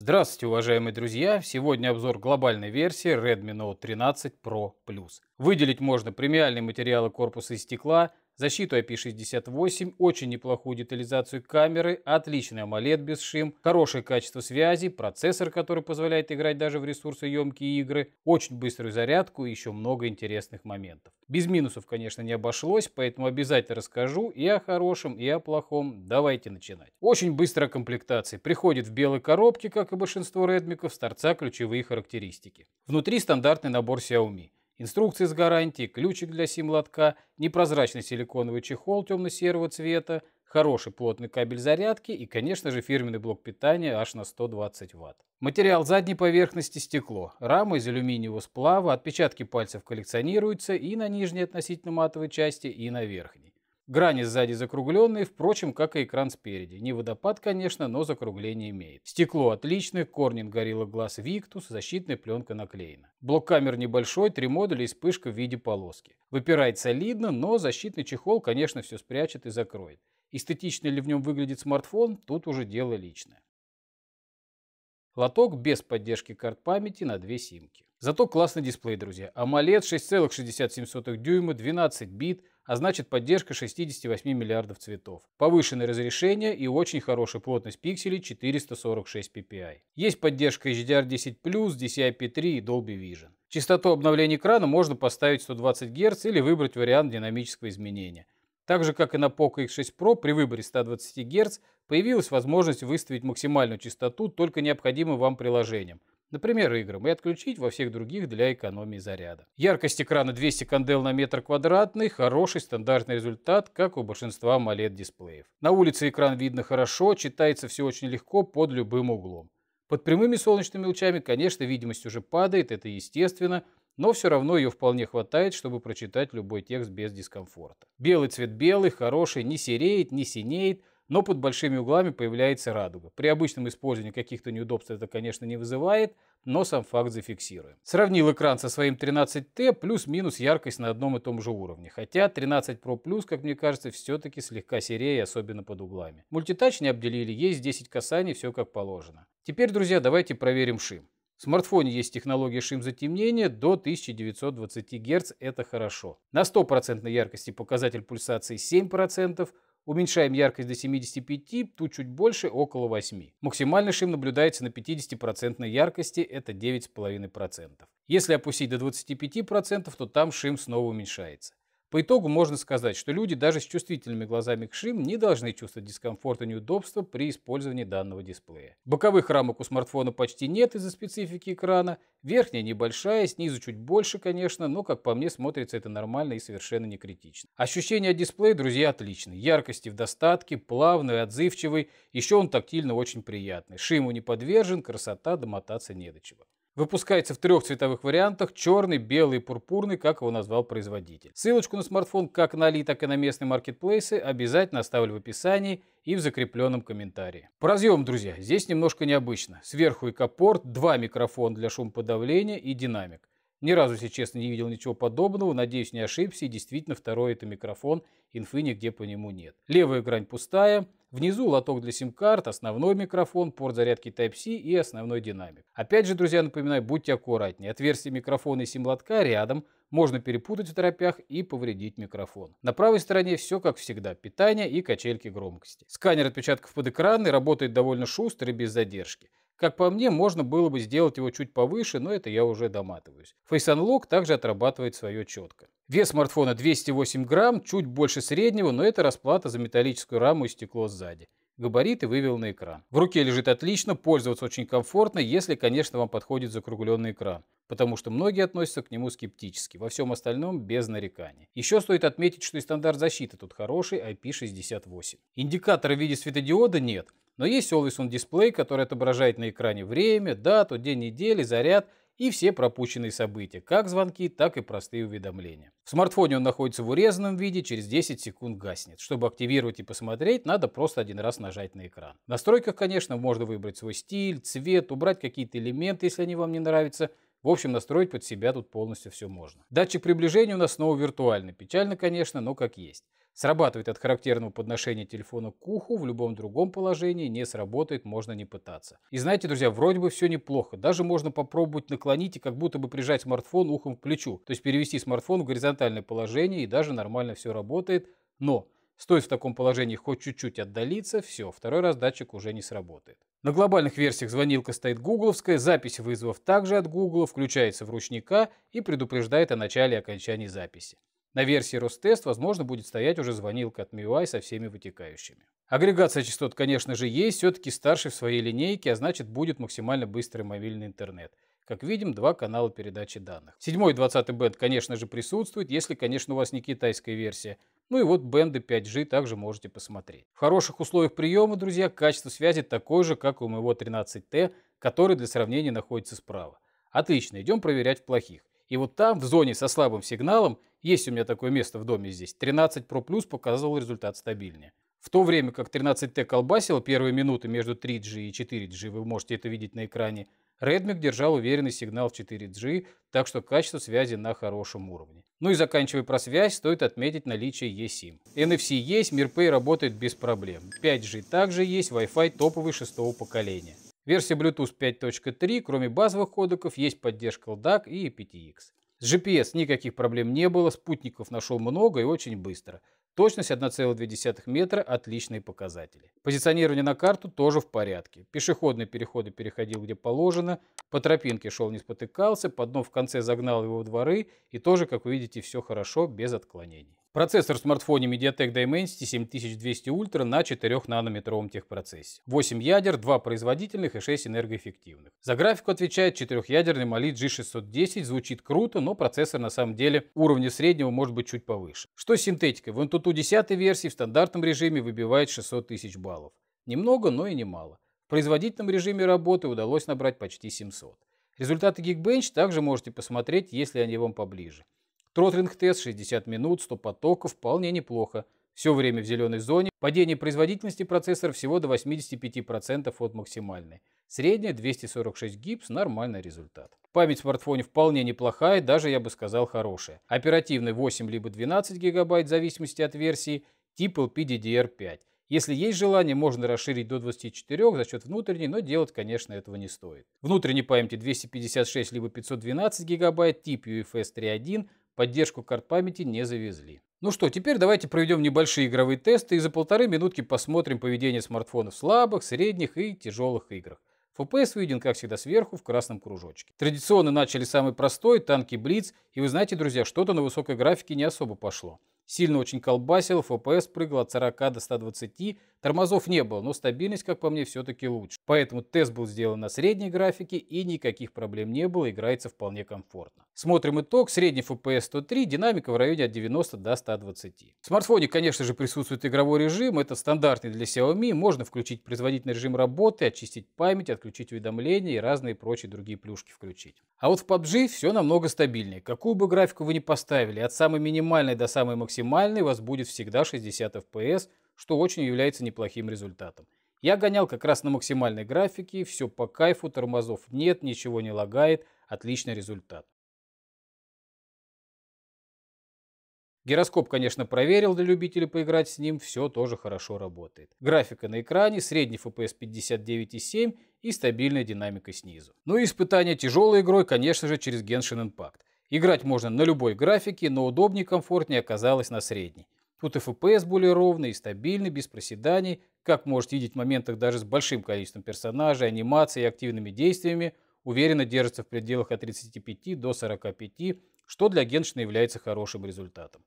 Здравствуйте, уважаемые друзья! Сегодня обзор глобальной версии Redmi Note 13 Pro Выделить можно премиальные материалы корпуса и стекла, защиту IP68, очень неплохую детализацию камеры, отличный AMOLED без шим, хорошее качество связи, процессор, который позволяет играть даже в ресурсоемкие игры, очень быструю зарядку и еще много интересных моментов. Без минусов, конечно, не обошлось, поэтому обязательно расскажу и о хорошем, и о плохом. Давайте начинать. Очень быстро о комплектации. Приходит в белой коробке, как и большинство редмиков, с торца ключевые характеристики. Внутри стандартный набор Xiaomi. Инструкции с гарантией, ключик для сим-лотка, непрозрачный силиконовый чехол темно-серого цвета, хороший плотный кабель зарядки и, конечно же, фирменный блок питания аж на 120 Вт. Материал задней поверхности стекло, рама из алюминиевого сплава, отпечатки пальцев коллекционируются и на нижней относительно матовой части, и на верхней. Грани сзади закругленные, впрочем, как и экран спереди. Не водопад, конечно, но закругление имеет. Стекло отличное, корнинг горилла глаз виктус, защитная пленка наклеена. Блок камер небольшой, три модуля и вспышка в виде полоски. Выпирает солидно, но защитный чехол, конечно, все спрячет и закроет. Эстетично ли в нем выглядит смартфон, тут уже дело личное. Лоток без поддержки карт памяти на две симки. Зато классный дисплей, друзья. AMOLED 6,67 дюйма, 12 бит, а значит поддержка 68 миллиардов цветов. Повышенное разрешение и очень хорошая плотность пикселей 446 ppi. Есть поддержка HDR10+, DCI-P3 и Dolby Vision. Частоту обновления экрана можно поставить 120 Гц или выбрать вариант динамического изменения. Так же, как и на Poco X6 Pro, при выборе 120 Гц появилась возможность выставить максимальную частоту только необходимым вам приложением – например, играм, и отключить во всех других для экономии заряда. Яркость экрана 200 кандел на метр квадратный – хороший стандартный результат, как у большинства AMOLED-дисплеев. На улице экран видно хорошо, читается все очень легко под любым углом. Под прямыми солнечными лучами, конечно, видимость уже падает, это естественно, но все равно ее вполне хватает, чтобы прочитать любой текст без дискомфорта. Белый цвет белый, хороший, не сереет, не синеет, но под большими углами появляется радуга. При обычном использовании каких-то неудобств это, конечно, не вызывает, но сам факт зафиксируем. Сравнил экран со своим 13T, плюс-минус яркость на одном и том же уровне. Хотя 13 Pro Plus, как мне кажется, все-таки слегка серее, особенно под углами. Мультитач не обделили, есть 10 касаний, все как положено. Теперь, друзья, давайте проверим шим. В смартфоне есть технология шим-затемнения до 1920 Гц, это хорошо. На 100% яркости показатель пульсации 7%, Уменьшаем яркость до 75, тут чуть больше, около 8. Максимальный шим наблюдается на 50% яркости, это 9,5%. Если опустить до 25%, то там шим снова уменьшается. По итогу можно сказать, что люди даже с чувствительными глазами к шим не должны чувствовать дискомфорта и неудобства при использовании данного дисплея. Боковых рамок у смартфона почти нет из-за специфики экрана. Верхняя небольшая, снизу чуть больше, конечно, но, как по мне, смотрится это нормально и совершенно не критично. Ощущение от дисплея, друзья, отличные. Яркости в достатке, плавный, отзывчивый. Еще он тактильно очень приятный. Шиму не подвержен, красота, домотаться не до чего. Выпускается в трех цветовых вариантах – черный, белый и пурпурный, как его назвал производитель. Ссылочку на смартфон как на Али, так и на местные маркетплейсы обязательно оставлю в описании и в закрепленном комментарии. По разъемам, друзья, здесь немножко необычно. Сверху и экопорт, два микрофона для шумоподавления и динамик. Ни разу, если честно, не видел ничего подобного, надеюсь, не ошибся, и действительно второй это микрофон, инфы нигде по нему нет. Левая грань пустая, Внизу лоток для сим-карт, основной микрофон, порт зарядки Type-C и основной динамик. Опять же, друзья, напоминаю, будьте аккуратнее. Отверстие микрофона и сим-лотка рядом, можно перепутать в торопях и повредить микрофон. На правой стороне все как всегда, питание и качельки громкости. Сканер отпечатков под экраны работает довольно шустро и без задержки. Как по мне, можно было бы сделать его чуть повыше, но это я уже доматываюсь. Face Unlock также отрабатывает свое четко. Вес смартфона 208 грамм, чуть больше среднего, но это расплата за металлическую раму и стекло сзади. Габариты вывел на экран. В руке лежит отлично, пользоваться очень комфортно, если, конечно, вам подходит закругленный экран потому что многие относятся к нему скептически, во всем остальном без нареканий. Еще стоит отметить, что и стандарт защиты тут хороший, IP68. Индикатора в виде светодиода нет, но есть Always On Display, который отображает на экране время, дату, день недели, заряд и все пропущенные события, как звонки, так и простые уведомления. В смартфоне он находится в урезанном виде, через 10 секунд гаснет. Чтобы активировать и посмотреть, надо просто один раз нажать на экран. В настройках, конечно, можно выбрать свой стиль, цвет, убрать какие-то элементы, если они вам не нравятся – в общем, настроить под себя тут полностью все можно. Датчик приближения у нас снова виртуальный. Печально, конечно, но как есть. Срабатывает от характерного подношения телефона к уху, в любом другом положении не сработает, можно не пытаться. И знаете, друзья, вроде бы все неплохо. Даже можно попробовать наклонить и как будто бы прижать смартфон ухом к плечу. То есть перевести смартфон в горизонтальное положение и даже нормально все работает. Но Стоит в таком положении хоть чуть-чуть отдалиться, все, второй раз датчик уже не сработает. На глобальных версиях звонилка стоит гугловская, запись вызовов также от Гугла, включается в ручника и предупреждает о начале и окончании записи. На версии Ростест, возможно, будет стоять уже звонилка от MIUI со всеми вытекающими. Агрегация частот, конечно же, есть, все-таки старший в своей линейке, а значит будет максимально быстрый мобильный интернет. Как видим, два канала передачи данных. Седьмой и двадцатый бенд, конечно же, присутствует, если, конечно, у вас не китайская версия. Ну и вот бенды 5G также можете посмотреть. В хороших условиях приема, друзья, качество связи такое же, как у моего 13T, который для сравнения находится справа. Отлично, идем проверять в плохих. И вот там, в зоне со слабым сигналом, есть у меня такое место в доме здесь, 13 Pro Plus показывал результат стабильнее. В то время как 13T колбасил первые минуты между 3G и 4G, вы можете это видеть на экране, Redmic держал уверенный сигнал в 4G, так что качество связи на хорошем уровне. Ну и заканчивая про связь, стоит отметить наличие eSIM. NFC есть, MirPay работает без проблем. 5G также есть, Wi-Fi топовый шестого поколения. Версия Bluetooth 5.3, кроме базовых кодеков, есть поддержка LDAC и PTX. С GPS никаких проблем не было, спутников нашел много и очень быстро – Точность 1,2 метра – отличные показатели. Позиционирование на карту тоже в порядке. Пешеходные переходы переходил где положено, по тропинке шел не спотыкался, под дном в конце загнал его в дворы и тоже, как вы видите, все хорошо, без отклонений. Процессор в смартфоне Mediatek Dimensity 7200 Ultra на 4-нанометровом техпроцессе. 8 ядер, 2 производительных и 6 энергоэффективных. За графику отвечает четырехъядерный Mali G610. Звучит круто, но процессор на самом деле уровня среднего может быть чуть повыше. Что с синтетикой? В Antutu 10 версии в стандартном режиме выбивает 600 тысяч баллов. Немного, но и немало. В производительном режиме работы удалось набрать почти 700. Результаты Geekbench также можете посмотреть, если они вам поближе. Тротлинг тест 60 минут, 100 потоков, вполне неплохо. Все время в зеленой зоне. Падение производительности процессора всего до 85% от максимальной. Средняя 246 гипс, нормальный результат. Память в смартфоне вполне неплохая, даже я бы сказал хорошая. Оперативный 8 либо 12 гигабайт в зависимости от версии, тип LPDDR5. Если есть желание, можно расширить до 24 за счет внутренней, но делать, конечно, этого не стоит. Внутренней памяти 256 либо 512 гигабайт, тип UFS 3.1, Поддержку карт памяти не завезли. Ну что, теперь давайте проведем небольшие игровые тесты и за полторы минутки посмотрим поведение смартфона в слабых, средних и тяжелых играх. FPS виден, как всегда, сверху в красном кружочке. Традиционно начали самый простой, танки Блиц, и вы знаете, друзья, что-то на высокой графике не особо пошло. Сильно очень колбасил, FPS прыгал от 40 до 120, тормозов не было, но стабильность, как по мне, все-таки лучше. Поэтому тест был сделан на средней графике и никаких проблем не было, играется вполне комфортно. Смотрим итог, средний FPS 103, динамика в районе от 90 до 120. В смартфоне, конечно же, присутствует игровой режим, это стандартный для Xiaomi, можно включить производительный режим работы, очистить память, отключить уведомления и разные прочие другие плюшки включить. А вот в PUBG все намного стабильнее, какую бы графику вы ни поставили, от самой минимальной до самой максимальной максимальный у вас будет всегда 60 FPS, что очень является неплохим результатом. Я гонял как раз на максимальной графике, все по кайфу, тормозов нет, ничего не лагает, отличный результат. Гироскоп, конечно, проверил для любителей поиграть с ним, все тоже хорошо работает. Графика на экране, средний FPS 59,7 и стабильная динамика снизу. Ну и испытание тяжелой игрой, конечно же, через Genshin Impact. Играть можно на любой графике, но удобнее и комфортнее оказалось на средней. Тут и FPS более ровный и стабильный, без проседаний. Как можете видеть в моментах даже с большим количеством персонажей, анимацией и активными действиями, уверенно держится в пределах от 35 до 45, что для Геншина является хорошим результатом.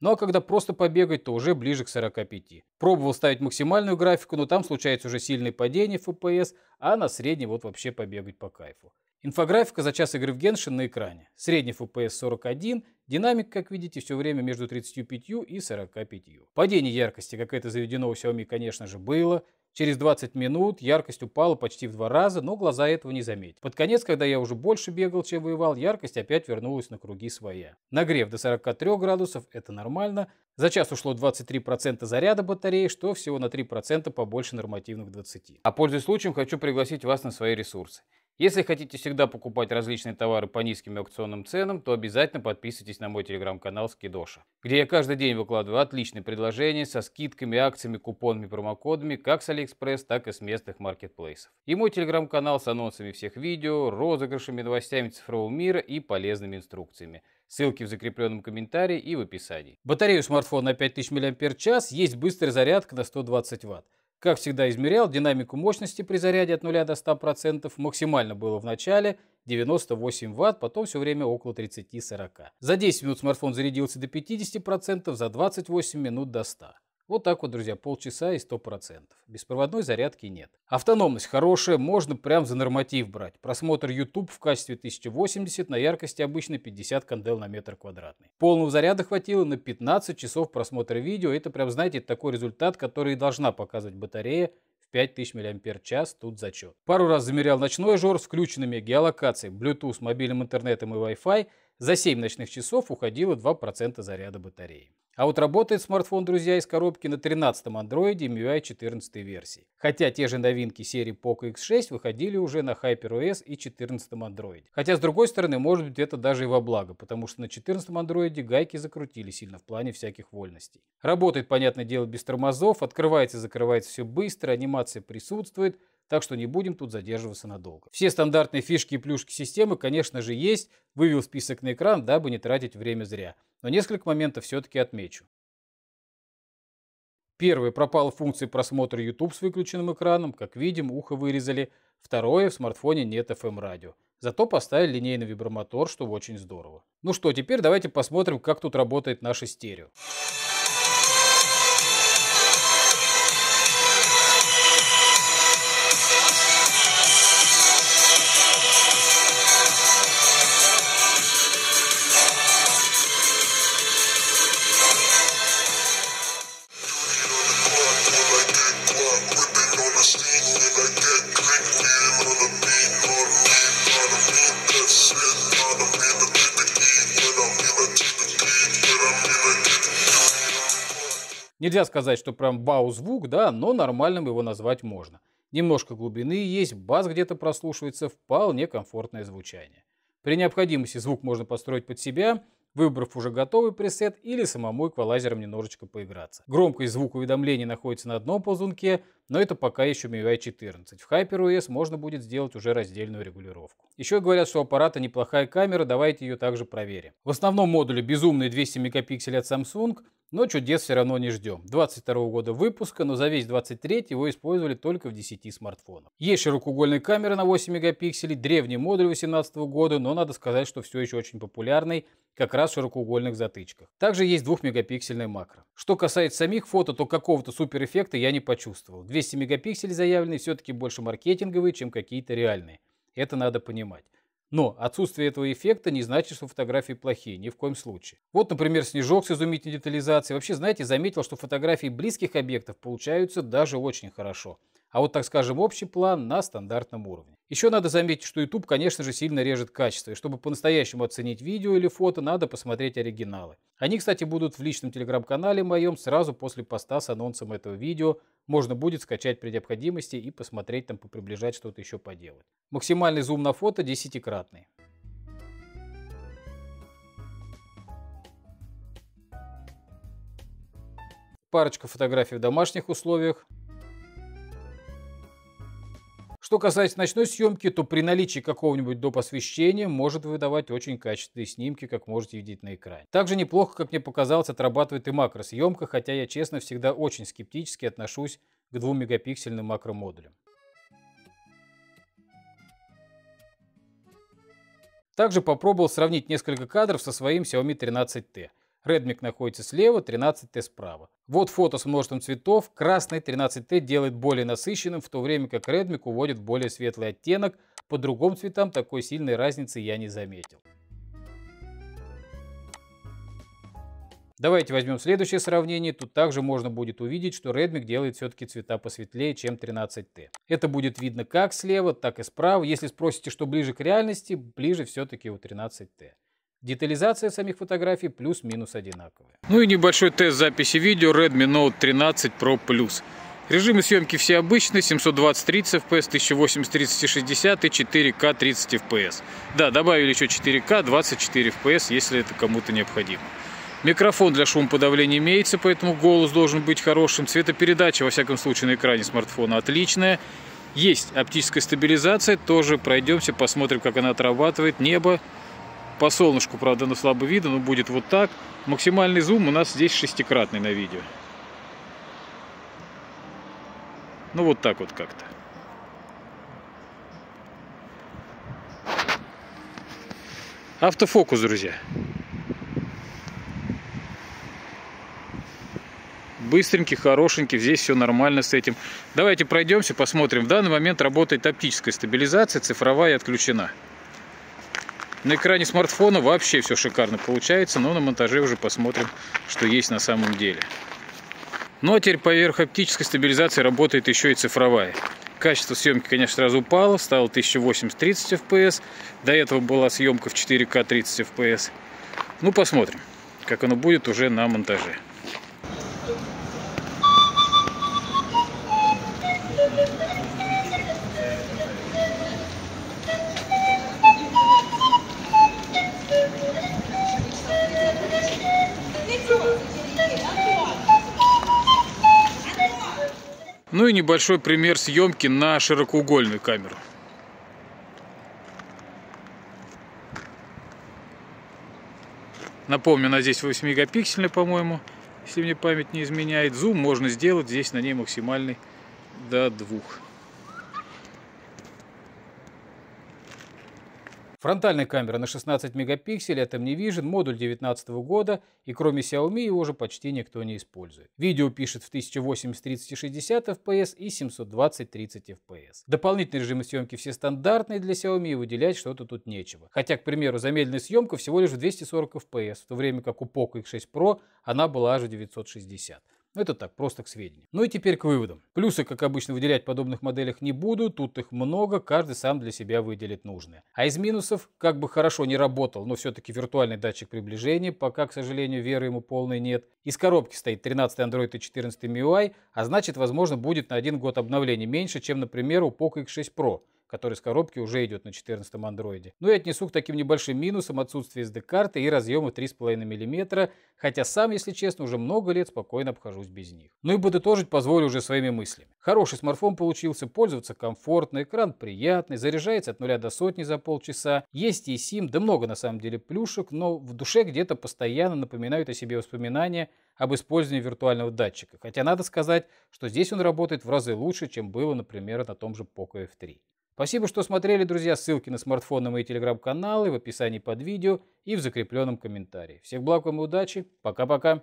Ну а когда просто побегать, то уже ближе к 45. Пробовал ставить максимальную графику, но там случается уже сильное падение FPS, а на средний вот вообще побегать по кайфу. Инфографика за час игры в Геншин на экране. Средний FPS 41, динамик, как видите, все время между 35 и 45. Падение яркости, как это заведено у Xiaomi, конечно же, было. Через 20 минут яркость упала почти в два раза, но глаза этого не заметили. Под конец, когда я уже больше бегал, чем воевал, яркость опять вернулась на круги своя. Нагрев до 43 градусов – это нормально. За час ушло 23% заряда батареи, что всего на 3% побольше нормативных 20. А пользуясь случаем, хочу пригласить вас на свои ресурсы. Если хотите всегда покупать различные товары по низким аукционным ценам, то обязательно подписывайтесь на мой телеграм-канал Скидоша, где я каждый день выкладываю отличные предложения со скидками, акциями, купонами, промокодами как с Алиэкспресс, так и с местных маркетплейсов. И мой телеграм-канал с анонсами всех видео, розыгрышами, новостями цифрового мира и полезными инструкциями. Ссылки в закрепленном комментарии и в описании. Батарею смартфона на 5000 мАч есть быстрая зарядка на 120 Вт. Как всегда измерял динамику мощности при заряде от 0 до 100%, максимально было в начале 98 Вт, потом все время около 30-40. За 10 минут смартфон зарядился до 50%, за 28 минут до 100. Вот так вот, друзья, полчаса и 100%. Беспроводной зарядки нет. Автономность хорошая, можно прям за норматив брать. Просмотр YouTube в качестве 1080 на яркости обычной 50 кандел на метр квадратный. Полного заряда хватило на 15 часов просмотра видео. Это прям, знаете, такой результат, который и должна показывать батарея в 5000 мАч, тут зачет. Пару раз замерял ночной жор с включенными геолокацией, Bluetooth, мобильным интернетом и Wi-Fi – за 7 ночных часов уходило 2% заряда батареи. А вот работает смартфон, друзья, из коробки на 13-м Android MIUI 14 версии. Хотя те же новинки серии Poco X6 выходили уже на HyperOS и 14-м Android. Хотя, с другой стороны, может быть, это даже и во благо, потому что на 14-м Android гайки закрутили сильно в плане всяких вольностей. Работает, понятное дело, без тормозов, открывается и закрывается все быстро, анимация присутствует, так что не будем тут задерживаться надолго. Все стандартные фишки и плюшки системы, конечно же, есть. Вывел список на экран, дабы не тратить время зря. Но несколько моментов все-таки отмечу. Первое, пропала функция просмотра YouTube с выключенным экраном. Как видим, ухо вырезали. Второе, в смартфоне нет FM-радио. Эм Зато поставили линейный вибромотор, что очень здорово. Ну что, теперь давайте посмотрим, как тут работает наше стерео. Нельзя сказать, что прям вау-звук, да, но нормальным его назвать можно. Немножко глубины есть, бас где-то прослушивается, вполне комфортное звучание. При необходимости звук можно построить под себя, выбрав уже готовый пресет или самому эквалайзером немножечко поиграться. Громкость звука уведомлений находится на одном ползунке, но это пока еще MIUI 14. В HyperOS можно будет сделать уже раздельную регулировку. Еще говорят, что у аппарата неплохая камера, давайте ее также проверим. В основном модуле безумные 200 мегапикселей от Samsung, но чудес все равно не ждем. 22 года выпуска, но за весь 23 его использовали только в 10 смартфонах. Есть широкоугольная камера на 8 мегапикселей, древний модуль 18 года, но надо сказать, что все еще очень популярный, как раз в широкоугольных затычках. Также есть 2-мегапиксельная макро. Что касается самих фото, то какого-то суперэффекта я не почувствовал. 200 мегапикселей заявленные все-таки больше маркетинговые, чем какие-то реальные. Это надо понимать. Но отсутствие этого эффекта не значит, что фотографии плохие, ни в коем случае. Вот, например, снежок с изумительной детализацией. Вообще, знаете, заметил, что фотографии близких объектов получаются даже очень хорошо а вот, так скажем, общий план на стандартном уровне. Еще надо заметить, что YouTube, конечно же, сильно режет качество, и чтобы по-настоящему оценить видео или фото, надо посмотреть оригиналы. Они, кстати, будут в личном телеграм-канале моем сразу после поста с анонсом этого видео, можно будет скачать при необходимости и посмотреть там, поприближать что-то еще поделать. Максимальный зум на фото десятикратный. Парочка фотографий в домашних условиях, что касается ночной съемки, то при наличии какого-нибудь доп. освещения может выдавать очень качественные снимки, как можете видеть на экране. Также неплохо, как мне показалось, отрабатывает и макросъемка, хотя я, честно, всегда очень скептически отношусь к 2-мегапиксельным макромодулям. Также попробовал сравнить несколько кадров со своим Xiaomi 13T. Redmic находится слева, 13T справа. Вот фото с множеством цветов. Красный 13T делает более насыщенным, в то время как Redmic уводит более светлый оттенок. По другим цветам такой сильной разницы я не заметил. Давайте возьмем следующее сравнение. Тут также можно будет увидеть, что Redmi делает все-таки цвета посветлее, чем 13T. Это будет видно как слева, так и справа. Если спросите, что ближе к реальности, ближе все-таки у 13T. Детализация самих фотографий плюс-минус одинаковая. Ну и небольшой тест записи видео Redmi Note 13 Pro Plus. Режимы съемки все обычные, 720 30 FPS, 1080 30 60 и 4К 30 FPS. Да, добавили еще 4К 24 FPS, если это кому-то необходимо. Микрофон для шумоподавления имеется, поэтому голос должен быть хорошим. Цветопередача, во всяком случае, на экране смартфона отличная. Есть оптическая стабилизация, тоже пройдемся, посмотрим, как она отрабатывает. Небо, по солнышку, правда, на слабо видно, но будет вот так. Максимальный зум у нас здесь шестикратный на видео. Ну вот так вот как-то. Автофокус, друзья. Быстренький, хорошенький, здесь все нормально с этим. Давайте пройдемся, посмотрим. В данный момент работает оптическая стабилизация, цифровая отключена. На экране смартфона вообще все шикарно получается, но на монтаже уже посмотрим, что есть на самом деле. Ну а теперь поверх оптической стабилизации работает еще и цифровая. Качество съемки, конечно, сразу упало, стало 1080 30 FPS. До этого была съемка в 4К 30 FPS. Ну, посмотрим, как оно будет уже на монтаже. Ну и небольшой пример съемки на широкоугольную камеру. Напомню, она здесь 8 мегапиксельная, по-моему, если мне память не изменяет. Зум можно сделать здесь на ней максимальный до 2. Фронтальная камера на 16 мегапикселей это мне OmniVision, модуль 2019 года, и кроме Xiaomi его уже почти никто не использует. Видео пишет в 1080 30 FPS и 720 30 FPS. Дополнительные режимы съемки все стандартные для Xiaomi, и выделять что-то тут нечего. Хотя, к примеру, замедленная съемка всего лишь в 240 FPS, в то время как у Poco X6 Pro она была аж в 960. Это так, просто к сведению. Ну и теперь к выводам. Плюсы, как обычно, выделять в подобных моделях не буду, тут их много, каждый сам для себя выделит нужное. А из минусов, как бы хорошо не работал, но все-таки виртуальный датчик приближения, пока, к сожалению, веры ему полной нет. Из коробки стоит 13 Android и 14 MIUI, а значит, возможно, будет на один год обновлений меньше, чем, например, у Poco X6 Pro который с коробки уже идет на 14 андроиде. Но ну, я отнесу к таким небольшим минусам отсутствие SD-карты и разъема 3,5 мм, хотя сам, если честно, уже много лет спокойно обхожусь без них. Ну и подытожить позволю уже своими мыслями. Хороший смартфон получился, пользоваться комфортно, экран приятный, заряжается от 0 до сотни за полчаса, есть и СИМ, да много на самом деле плюшек, но в душе где-то постоянно напоминают о себе воспоминания об использовании виртуального датчика, хотя надо сказать, что здесь он работает в разы лучше, чем было, например, на том же Poco F3. Спасибо, что смотрели, друзья. Ссылки на смартфоны мои телеграм-каналы в описании под видео и в закрепленном комментарии. Всех благ вам и удачи. Пока-пока.